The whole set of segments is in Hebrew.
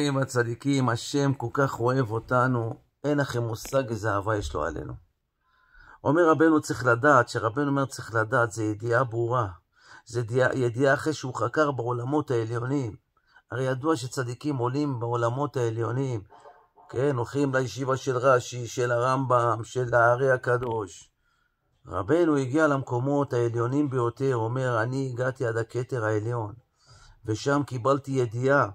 עם הצדיקים, השם כל כך אוהב אותנו, אין לכם מושג איזה אהבה יש לו עלינו. אומר רבנו צריך לדעת, שרבנו אומר צריך לדעת, זה ידיעה ברורה. זה ידיעה, ידיעה אחרי שהוא חקר בעולמות העליונים. הרי ידוע שצדיקים עולים בעולמות העליונים. כן, הולכים לישיבה של רש"י, של הרמב"ם, של הארי הקדוש. רבנו הגיע למקומות העליונים ביותר, אומר, אני הגעתי עד הכתר העליון, ושם קיבלתי ידיעה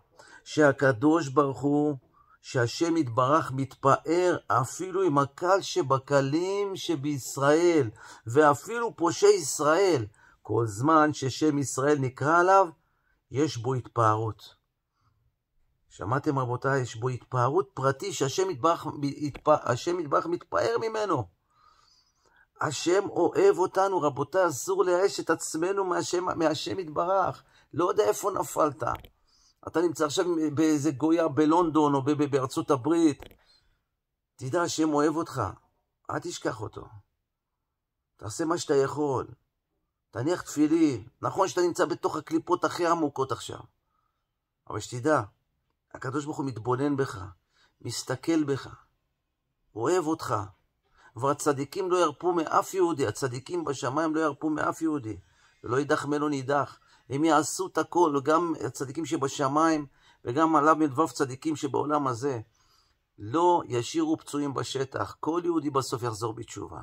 שהקדוש ברוך הוא, שהשם יתברך מתפאר אפילו עם הקל שבקלים שבישראל, ואפילו פושעי ישראל. כל זמן ששם ישראל נקרא עליו, יש בו התפארות. שמעתם רבותיי? יש בו התפארות פרטי שהשם יתברך, התפ... יתברך מתפאר ממנו. השם אוהב אותנו, רבותיי, אסור לייאש את עצמנו מהשם, מהשם יתברך. לא יודע איפה נפלת. אתה נמצא עכשיו באיזה גויה בלונדון או בארצות הברית, תדע השם אוהב אותך, אל תשכח אותו. תעשה מה שאתה יכול, תניח תפילין. נכון שאתה נמצא בתוך הקליפות הכי עמוקות עכשיו, אבל שתדע, הקדוש ברוך הוא מתבונן בך, מסתכל בך, אוהב אותך. והצדיקים לא ירפו מאף יהודי, הצדיקים בשמיים לא ירפו מאף יהודי, ולא יידח ממנו נידח. הם יעשו את הכל, וגם הצדיקים שבשמיים, וגם עליו מלבב צדיקים שבעולם הזה. לא ישאירו פצועים בשטח, כל יהודי בסוף יחזור בתשובה.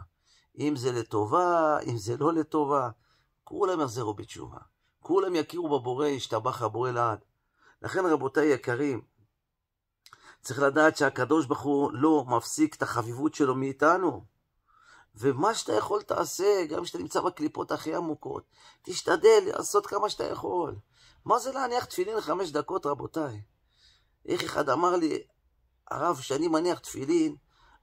אם זה לטובה, אם זה לא לטובה, כולם יחזרו בתשובה. כולם יכירו בבורא, ישתבח הבורא לעד. לכן רבותיי יקרים, צריך לדעת שהקדוש ברוך הוא לא מפסיק את החביבות שלו מאיתנו. ומה שאתה יכול תעשה, גם כשאתה נמצא בקליפות הכי עמוקות, תשתדל לעשות כמה שאתה יכול. מה זה להניח תפילין לחמש דקות, רבותיי? איך אחד אמר לי, הרב, כשאני מניח תפילין,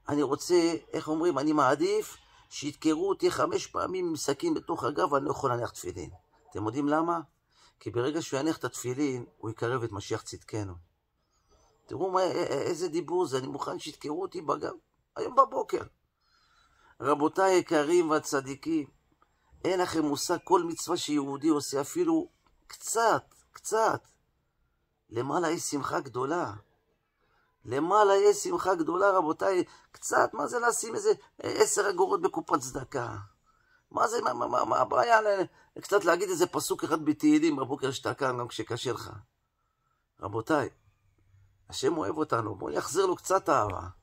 אני רוצה, איך אומרים, אני מעדיף שידקרו אותי חמש פעמים עם סכין בתוך הגב, אני לא יכול להניח תפילין. אתם יודעים למה? כי ברגע שהוא יניח את התפילין, הוא יקרב את משיח צדקנו. תראו מה, איזה דיבור זה, אני מוכן שידקרו אותי בגב היום בבוקר. רבותיי היקרים והצדיקים, אין לכם מושג כל מצווה שיהודי עושה, אפילו קצת, קצת. למעלה יש שמחה גדולה. למעלה יש שמחה גדולה, רבותיי. קצת, מה זה לשים איזה עשר אגורות בקופת צדקה? מה זה, מה, מה, מה מה הבעיה? קצת להגיד איזה פסוק אחד בתהילים בבוקר שאתה כאן, גם כשקשה לך. רבותיי, השם אוהב אותנו, בואו נחזיר לו קצת אהבה.